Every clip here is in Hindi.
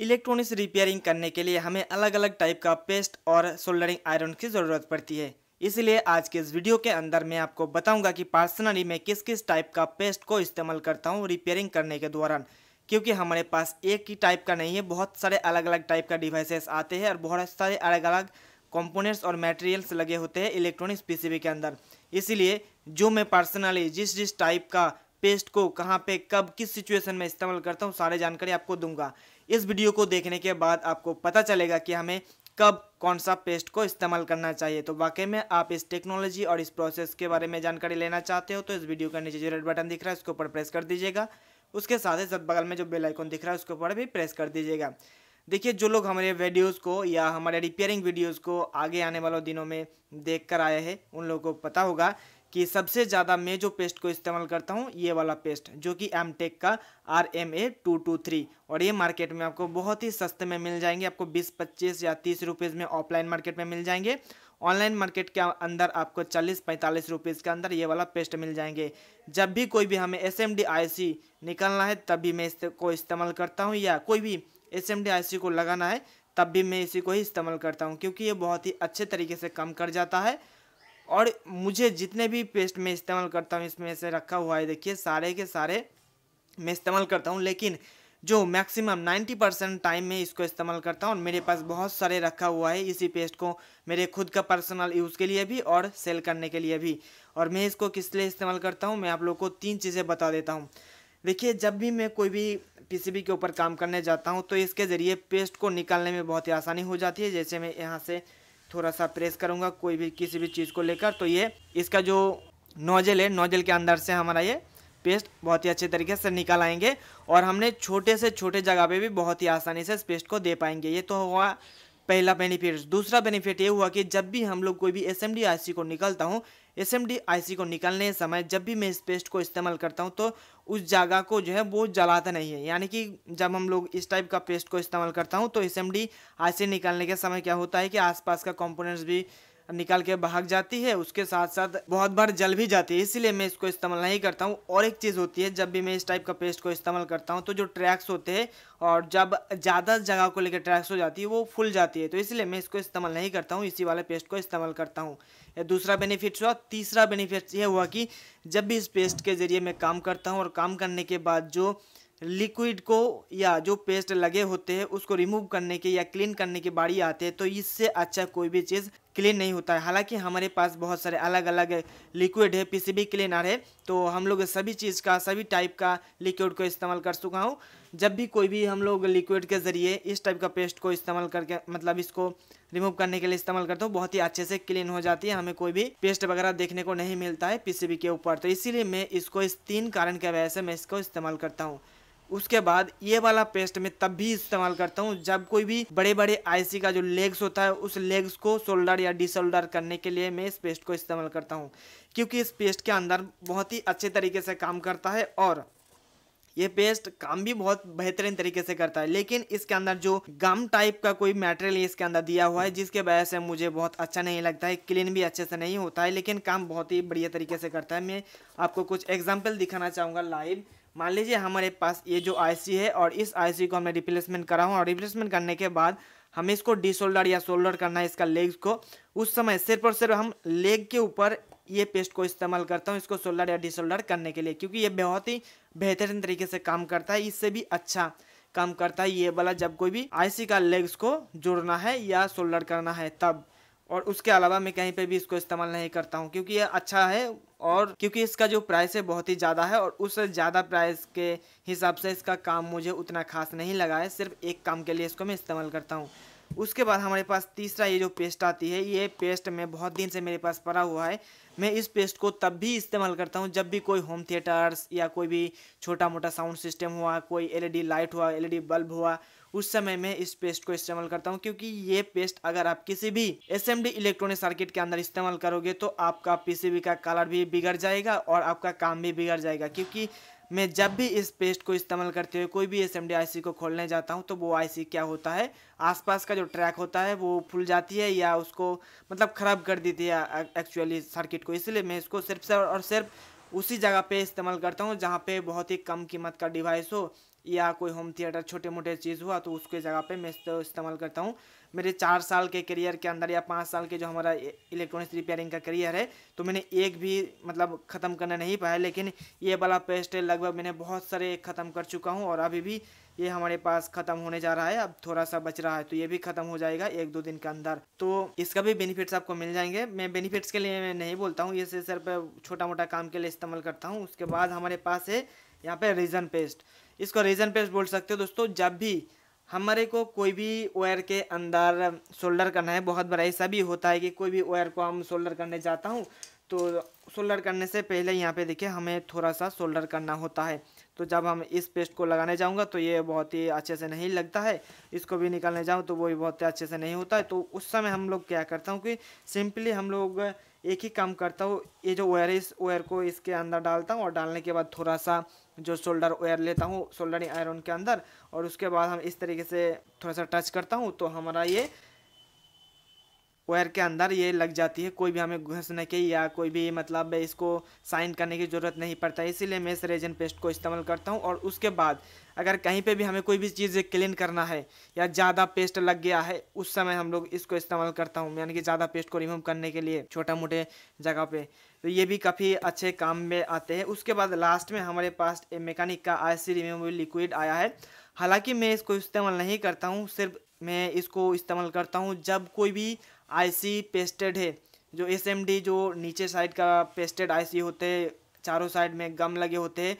इलेक्ट्रॉनिक्स रिपेयरिंग करने के लिए हमें अलग अलग टाइप का पेस्ट और सोल्डरिंग आयरन की ज़रूरत पड़ती है इसलिए आज के इस वीडियो के अंदर मैं आपको बताऊंगा कि पर्सनली मैं किस किस टाइप का पेस्ट को इस्तेमाल करता हूं रिपेयरिंग करने के दौरान क्योंकि हमारे पास एक ही टाइप का नहीं है बहुत सारे अलग अलग टाइप का डिवाइसेस आते हैं और बहुत सारे अलग अलग कंपोनेंट्स और मटेरियल्स लगे होते हैं इलेक्ट्रॉनिक्स पी के अंदर इसीलिए जो मैं पर्सनली जिस जिस टाइप का पेस्ट को कहाँ पे कब किस सिचुएशन में इस्तेमाल करता हूँ सारे जानकारी आपको दूंगा इस वीडियो को देखने के बाद आपको पता चलेगा कि हमें कब कौन सा पेस्ट को इस्तेमाल करना चाहिए तो वाकई में आप इस टेक्नोलॉजी और इस प्रोसेस के बारे में जानकारी लेना चाहते हो तो इस वीडियो का नीचे जो रेड बटन दिख रहा है उसके ऊपर प्रेस कर दीजिएगा उसके साथ ही साथ बगल में जो बेल आइकन दिख रहा है उसके ऊपर भी प्रेस कर दीजिएगा देखिए जो लोग हमारे वीडियोज़ को या हमारे रिपेयरिंग वीडियोज़ को आगे आने वाले दिनों में देख कर आए हैं उन लोगों को पता होगा कि सबसे ज़्यादा मैं जो पेस्ट को इस्तेमाल करता हूँ ये वाला पेस्ट जो कि एम टेक का R M A two two three और ये मार्केट में आपको बहुत ही सस्ते में मिल जाएंगे आपको बीस पच्चीस या तीस रुपीज़ में ऑफलाइन मार्केट में मिल जाएंगे ऑनलाइन मार्केट के अंदर आपको चालीस पैंतालीस रुपीज़ के अंदर ये वाला पेस्ट मिल जाएंगे जब भी कोई भी हमें S M D I C निकालना है तब भी मैं इसको इस्तेमाल करता हूँ या कोई भी S M D I C को लगाना है तब भी मैं इसी को ही इस्तेमाल करता हूँ क्योंकि ये बहुत ही अच्छे तरीके से कम कर जाता है और मुझे जितने भी पेस्ट में इस्तेमाल करता हूँ इसमें से रखा हुआ है देखिए सारे के सारे मैं इस्तेमाल करता हूँ लेकिन जो मैक्सिमम 90 परसेंट टाइम में इसको इस्तेमाल करता हूँ और मेरे पास बहुत सारे रखा हुआ है इसी पेस्ट को मेरे खुद का पर्सनल यूज़ के लिए भी और सेल करने के लिए भी और मैं इसको किस लिए इस्तेमाल करता हूँ मैं आप लोग को तीन चीज़ें बता देता हूँ देखिए जब भी मैं कोई भी पीसीबी के ऊपर काम करने जाता हूँ तो इसके ज़रिए पेस्ट को निकालने में बहुत ही आसानी हो जाती है जैसे मैं यहाँ से थोड़ा सा प्रेस करूँगा कोई भी किसी भी चीज़ को लेकर तो ये इसका जो नोजल है नोजल के अंदर से हमारा ये पेस्ट बहुत ही अच्छे तरीके से निकाल आएंगे और हमने छोटे से छोटे जगह पे भी बहुत ही आसानी से इस पेस्ट को दे पाएंगे ये तो हुआ पहला बेनिफिट दूसरा बेनिफिट ये हुआ कि जब भी हम लोग कोई भी एस एम को निकलता हूँ एस एम को निकालने समय जब भी मैं इस पेस्ट को इस्तेमाल करता हूँ तो उस जगह को जो है वो जलाता नहीं है यानी कि जब हम लोग इस टाइप का पेस्ट को इस्तेमाल करता हूँ तो एस एम निकालने के समय क्या होता है कि आसपास का कंपोनेंट्स भी निकाल के भाग जाती है उसके साथ साथ बहुत बार जल भी जाती है इसीलिए मैं इसको इस्तेमाल नहीं करता हूँ और एक चीज़ होती है जब भी मैं इस टाइप का पेस्ट को इस्तेमाल करता हूँ तो जो ट्रैक्स होते हैं और जब ज़्यादा जगह को लेकर ट्रैक्स हो जाती है वो फुल जाती है तो इसलिए मैं इसको इस्तेमाल नहीं करता हूँ इसी वाले पेस्ट को इस्तेमाल करता हूँ ये दूसरा बेनिफिट्स हुआ तीसरा बेनिफिट ये हुआ कि जब भी इस पेस्ट के ज़रिए मैं काम करता हूँ और काम करने के बाद जो लिक्विड को या जो पेस्ट लगे होते हैं उसको रिमूव करने के या क्लीन करने की बारी आते हैं तो इससे अच्छा कोई भी चीज़ क्लीन नहीं होता है हालांकि हमारे पास बहुत सारे अलग अलग लिक्विड है पीसीबी क्लीनर है तो हम लोग सभी चीज़ का सभी टाइप का लिक्विड को इस्तेमाल कर चुका हूँ जब भी कोई भी हम लोग लिक्विड के ज़रिए इस टाइप का पेस्ट को इस्तेमाल करके मतलब इसको रिमूव करने के लिए इस्तेमाल करते हो बहुत ही अच्छे से क्लीन हो जाती है हमें कोई भी पेस्ट वगैरह देखने को नहीं मिलता है पीसीबी के ऊपर तो इसीलिए मैं इसको इस तीन कारण के वजह से मैं इसको इस्तेमाल करता हूँ उसके बाद ये वाला पेस्ट मैं तब भी इस्तेमाल करता हूँ जब कोई भी बड़े बड़े आईसी का जो लेग्स होता है उस लेग्स को शोल्डर या डिसोल्डर करने के लिए मैं इस पेस्ट को इस्तेमाल करता हूँ क्योंकि इस पेस्ट के अंदर बहुत ही अच्छे तरीके से काम करता है और ये पेस्ट काम भी बहुत बेहतरीन तरीके से करता है लेकिन इसके अंदर जो गम टाइप का कोई मटेरियल इसके अंदर दिया हुआ है जिसके वजह से मुझे बहुत अच्छा नहीं लगता है क्लीन भी अच्छे से नहीं होता है लेकिन काम बहुत ही बढ़िया तरीके से करता है मैं आपको कुछ एग्जाम्पल दिखाना चाहूँगा लाइव मान लीजिए हमारे पास ये जो आई है और इस आई को हमने रिप्लेसमेंट करा हूँ और रिप्लेसमेंट करने के बाद हमें इसको डिसोल्डर या शोल्डर करना है इसका लेग्स को उस समय सिर्फ और सिर्फ हम लेग के ऊपर ये पेस्ट को इस्तेमाल करता हूँ इसको सोल्डर या डिसोल्डर करने के लिए क्योंकि ये बहुत ही बेहतरीन तरीके से काम करता है इससे भी अच्छा काम करता है ये वाला जब कोई भी आईसी का लेग्स को जोड़ना है या सोल्डर करना है तब और उसके अलावा मैं कहीं पे भी इसको इस्तेमाल नहीं करता हूँ क्योंकि ये अच्छा है और क्योंकि इसका जो प्राइस है बहुत ही ज़्यादा है और उस ज़्यादा प्राइस के हिसाब से इसका काम मुझे उतना खास नहीं लगा है सिर्फ एक काम के लिए इसको मैं इस्तेमाल करता हूँ उसके बाद हमारे पास तीसरा ये जो पेस्ट आती है ये पेस्ट में बहुत दिन से मेरे पास पड़ा हुआ है मैं इस पेस्ट को तब भी इस्तेमाल करता हूँ जब भी कोई होम थिएटर्स या कोई भी छोटा मोटा साउंड सिस्टम हुआ कोई एलईडी लाइट हुआ एलईडी बल्ब हुआ उस समय मैं इस पेस्ट को इस्तेमाल करता हूँ क्योंकि ये पेस्ट अगर आप किसी भी एस इलेक्ट्रॉनिक सर्किट के अंदर इस्तेमाल करोगे तो आपका पी का कलर भी बिगड़ जाएगा और आपका काम भी बिगड़ जाएगा क्योंकि मैं जब भी इस पेस्ट को इस्तेमाल करते हुए कोई भी एस एम को खोलने जाता हूँ तो वो आईसी क्या होता है आसपास का जो ट्रैक होता है वो फूल जाती है या उसको मतलब ख़राब कर देती है एक्चुअली सर्किट को इसलिए मैं इसको सिर्फ और सिर्फ उसी जगह पे इस्तेमाल करता हूँ जहाँ पे बहुत ही कम कीमत का डिवाइस हो या कोई होम थिएटर छोटे मोटे चीज़ हुआ तो उसके जगह पे मैं इस्तेमाल करता हूँ मेरे चार साल के करियर के अंदर या पाँच साल के जो हमारा इलेक्ट्रॉनिक्स रिपेयरिंग का करियर है तो मैंने एक भी मतलब ख़त्म करना नहीं पाया लेकिन ये वाला पेस्ट लगभग मैंने बहुत सारे ख़त्म कर चुका हूँ और अभी भी ये हमारे पास ख़त्म होने जा रहा है अब थोड़ा सा बच रहा है तो ये भी ख़त्म हो जाएगा एक दो दिन के अंदर तो इसका भी बेनिफिट्स आपको मिल जाएंगे मैं बेनिफिट्स के लिए मैं नहीं बोलता हूँ ये सिर्फ छोटा मोटा काम के लिए इस्तेमाल करता हूँ उसके बाद हमारे पास है यहाँ पे रीजन पेस्ट इसको रीजन पेस्ट बोल सकते हो दोस्तों जब भी हमारे को कोई भी वायर के अंदर सोल्डर करना है बहुत बड़ा ऐसा भी होता है कि कोई भी वायर को हम सोल्डर करने जाता हूँ तो सोल्डर करने से पहले यहाँ पे देखिए हमें थोड़ा सा सोल्डर करना होता है तो जब हम इस पेस्ट को लगाने जाऊँगा तो ये बहुत ही अच्छे से नहीं लगता है इसको भी निकालने जाऊँ तो वो भी बहुत ही अच्छे से नहीं होता है तो उस समय हम लोग क्या करता हूँ कि सिंपली हम लोग एक ही काम करता हूँ ये जो वायर है इस वायर को इसके अंदर डालता हूँ और डालने के बाद थोड़ा सा जो शोल्डर वेयर लेता हूँ शोल्डर आयरन के अंदर और उसके बाद हम इस तरीके से थोड़ा सा टच करता हूँ तो हमारा ये वायर के अंदर ये लग जाती है कोई भी हमें घुसने के या कोई भी मतलब इसको साइन करने की ज़रूरत नहीं पड़ता है इसीलिए मैं इस रेजन पेस्ट को इस्तेमाल करता हूँ और उसके बाद अगर कहीं पे भी हमें कोई भी चीज़ क्लीन करना है या ज़्यादा पेस्ट लग गया है उस समय हम लोग इसको इस्तेमाल करता हूँ यानी कि ज़्यादा पेस्ट को रिमूव करने के लिए छोटा मोटे जगह पे तो ये भी काफ़ी अच्छे काम में आते हैं उसके बाद लास्ट में हमारे पास मेकानिक का आई सी लिक्विड आया है हालाँकि मैं इसको इस्तेमाल नहीं करता हूँ सिर्फ मैं इसको इस्तेमाल करता हूँ जब कोई भी आईसी पेस्टेड है जो एसएमडी जो नीचे साइड का पेस्टेड आईसी होते हैं चारों साइड में गम लगे होते हैं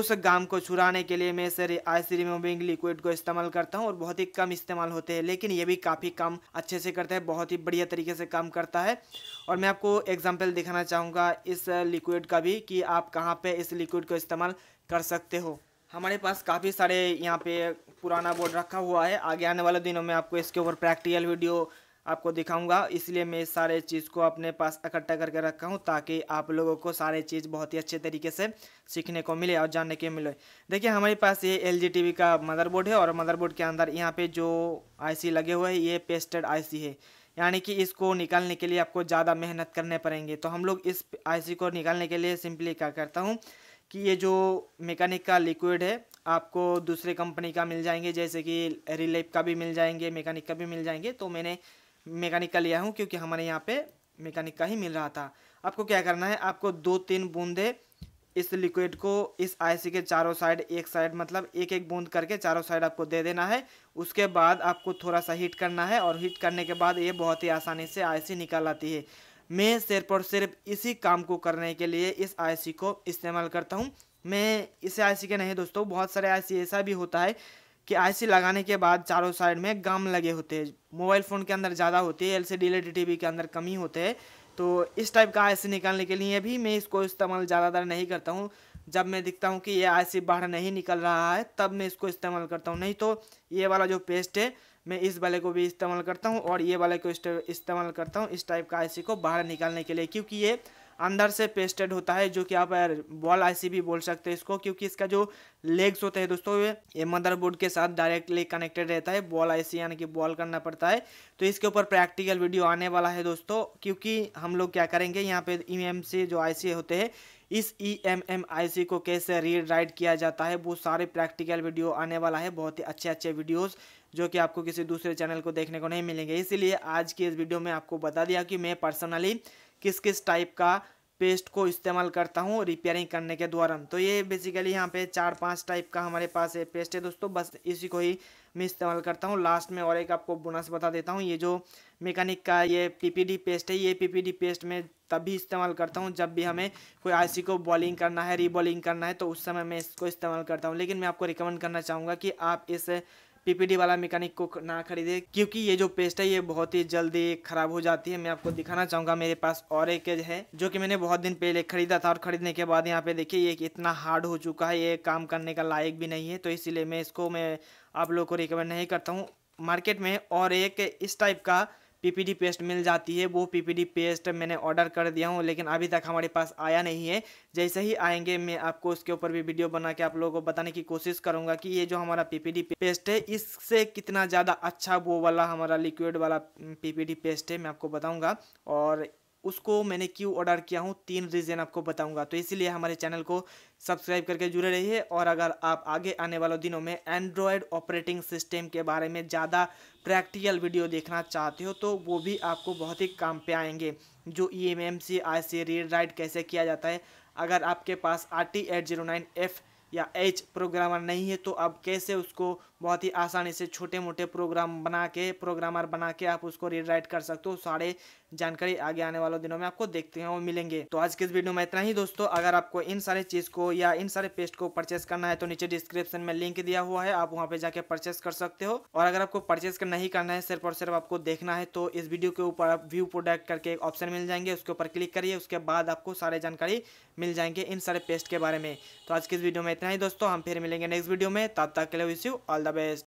उस गाम को छुराने के लिए मैं सर सी रिमूविंग लिक्विड को इस्तेमाल करता हूँ और बहुत ही कम इस्तेमाल होते हैं लेकिन ये भी काफ़ी काम अच्छे से करता है बहुत ही बढ़िया तरीके से काम करता है और मैं आपको एग्जाम्पल दिखाना चाहूँगा इस लिक्विड का भी कि आप कहाँ पे इस लिक्विड को इस्तेमाल कर सकते हो हमारे पास काफ़ी सारे यहाँ पे पुराना बोर्ड रखा हुआ है आगे आने वाले दिनों में आपको इसके ऊपर प्रैक्टिकल वीडियो आपको दिखाऊंगा इसलिए मैं सारे चीज़ को अपने पास इकट्ठा करके रखा हूँ ताकि आप लोगों को सारे चीज़ बहुत ही अच्छे तरीके से सीखने को मिले और जानने के मिले देखिए हमारे पास ये एल जी का मदरबोर्ड है और मदरबोर्ड के अंदर यहाँ पे जो आईसी लगे हुए हैं ये पेस्टेड आईसी है यानी कि इसको निकालने के लिए आपको ज़्यादा मेहनत करने पड़ेंगे तो हम लोग इस सी को निकालने के लिए सिंपली क्या करता हूँ कि ये जो मैकेनिक का लिक्विड है आपको दूसरे कंपनी का मिल जाएंगे जैसे कि रिलेप का भी मिल जाएंगे मैकेनिक का भी मिल जाएंगे तो मैंने मैकेनिक का लिया हूँ क्योंकि हमारे यहाँ पे मैकेनिक का ही मिल रहा था आपको क्या करना है आपको दो तीन बूंदे इस लिक्विड को इस आईसी के चारों साइड एक साइड मतलब एक एक बूंद करके चारों साइड आपको दे देना है उसके बाद आपको थोड़ा सा हीट करना है और हीट करने के बाद ये बहुत ही आसानी से आईसी निकाल आती है मैं सिर्फ और सिर्फ इसी काम को करने के लिए इस आईसी को इस्तेमाल करता हूँ मैं इसे सी के नहीं दोस्तों बहुत सारे सी ऐसा भी होता है कि आईसी लगाने के बाद चारों साइड में गम लगे होते हैं मोबाइल फ़ोन के अंदर ज़्यादा होते हैं एलसीडी सी टीवी के अंदर कमी होते हैं तो इस टाइप का आईसी निकालने के लिए भी मैं इसको इस्तेमाल ज़्यादातर नहीं करता हूँ जब मैं दिखता हूँ कि ये आईसी बाहर नहीं निकल रहा है तब मैं इसको इस्तेमाल करता हूँ नहीं तो ये वाला जो पेस्ट है मैं इस वाले को भी इस्तेमाल करता हूँ और ये वाले को इस्तेमाल करता हूँ इस टाइप का आई को बाहर निकालने के लिए क्योंकि ये अंदर से पेस्टेड होता है जो कि आप बॉल आईसी भी बोल सकते हैं इसको क्योंकि इसका जो लेग्स होते हैं दोस्तों ये मदरबोर्ड के साथ डायरेक्टली कनेक्टेड रहता है बॉल आईसी यानी कि बॉल करना पड़ता है तो इसके ऊपर प्रैक्टिकल वीडियो आने वाला है दोस्तों क्योंकि हम लोग क्या करेंगे यहाँ पे ई e जो आई होते हैं इस ई एम एम आई सी को कैसे रीड राइट किया जाता है वो सारे प्रैक्टिकल वीडियो आने वाला है बहुत ही अच्छे अच्छे वीडियोस जो कि आपको किसी दूसरे चैनल को देखने को नहीं मिलेंगे इसीलिए आज की इस वीडियो में आपको बता दिया कि मैं पर्सनली किस किस टाइप का पेस्ट को इस्तेमाल करता हूँ रिपेयरिंग करने के दौरान तो ये बेसिकली यहाँ पे चार पांच टाइप का हमारे पास है पेस्ट है दोस्तों बस इसी को ही मैं इस्तेमाल करता हूँ लास्ट में और एक आपको बोनस बता देता हूँ ये जो मैकेनिक का ये पीपीडी पेस्ट है ये पीपीडी पेस्ट में तभी इस्तेमाल करता हूँ जब भी हमें कोई आईसी को बॉलिंग करना है रीबॉलिंग करना है तो उस समय मैं इसको इस्तेमाल करता हूँ लेकिन मैं आपको रिकमेंड करना चाहूँगा कि आप इस पीपीडी वाला मैकेनिक को ना खरीदे क्योंकि ये जो पेस्ट है ये बहुत ही जल्दी खराब हो जाती है मैं आपको दिखाना चाहूँगा मेरे पास और एक है जो कि मैंने बहुत दिन पहले खरीदा था और खरीदने के बाद यहाँ पे देखिए ये इतना हार्ड हो चुका है ये काम करने का लायक भी नहीं है तो इसीलिए मैं इसको मैं आप लोग को रिकमेंड नहीं करता हूँ मार्केट में और एक इस टाइप का पीपीडी पेस्ट मिल जाती है वो पीपीडी पेस्ट मैंने ऑर्डर कर दिया हूँ लेकिन अभी तक हमारे पास आया नहीं है जैसे ही आएंगे मैं आपको उसके ऊपर भी वीडियो बना के आप लोगों को बताने की कोशिश करूँगा कि ये जो हमारा पीपीडी पेस्ट है इससे कितना ज़्यादा अच्छा वो वाला हमारा लिक्विड वाला पीपीडी पेस्ट है मैं आपको बताऊँगा और उसको मैंने क्यों ऑर्डर किया हूँ तीन रीज़न आपको बताऊँगा तो इसीलिए हमारे चैनल को सब्सक्राइब करके जुड़े रहिए और अगर आप आगे आने वाले दिनों में एंड्रॉयड ऑपरेटिंग सिस्टम के बारे में ज़्यादा प्रैक्टिकल वीडियो देखना चाहते हो तो वो भी आपको बहुत ही काम पे आएंगे जो E M M C I C read write कैसे किया जाता है अगर आपके पास R T eight zero nine F या एच प्रोग्रामर नहीं है तो आप कैसे उसको बहुत ही आसानी से छोटे मोटे प्रोग्राम बना के प्रोग्रामर बना के आप उसको रीड राइट कर सकते हो सारे जानकारी आगे आने वाले दिनों में आपको देखते हैं और मिलेंगे तो आज के इस वीडियो में इतना ही दोस्तों अगर आपको इन सारे चीज़ को या इन सारे पेस्ट को परचेस करना है तो नीचे डिस्क्रिप्शन में लिंक दिया हुआ है आप वहाँ पे जाके परचेस कर सकते हो और अगर आपको परचेस कर नहीं करना है सिर्फ और सिर्फ आपको देखना है तो इस वीडियो के ऊपर आप व्यू प्रोडक्ट करके एक ऑप्शन मिल जाएंगे उसके ऊपर क्लिक करिए उसके बाद आपको सारे जानकारी मिल जाएंगे इन सारे पेस्ट के बारे में तो आज के इस वीडियो में इतना ही दोस्तों हम फिर मिलेंगे नेक्स्ट वीडियो में तब तक के लिए wish you all the best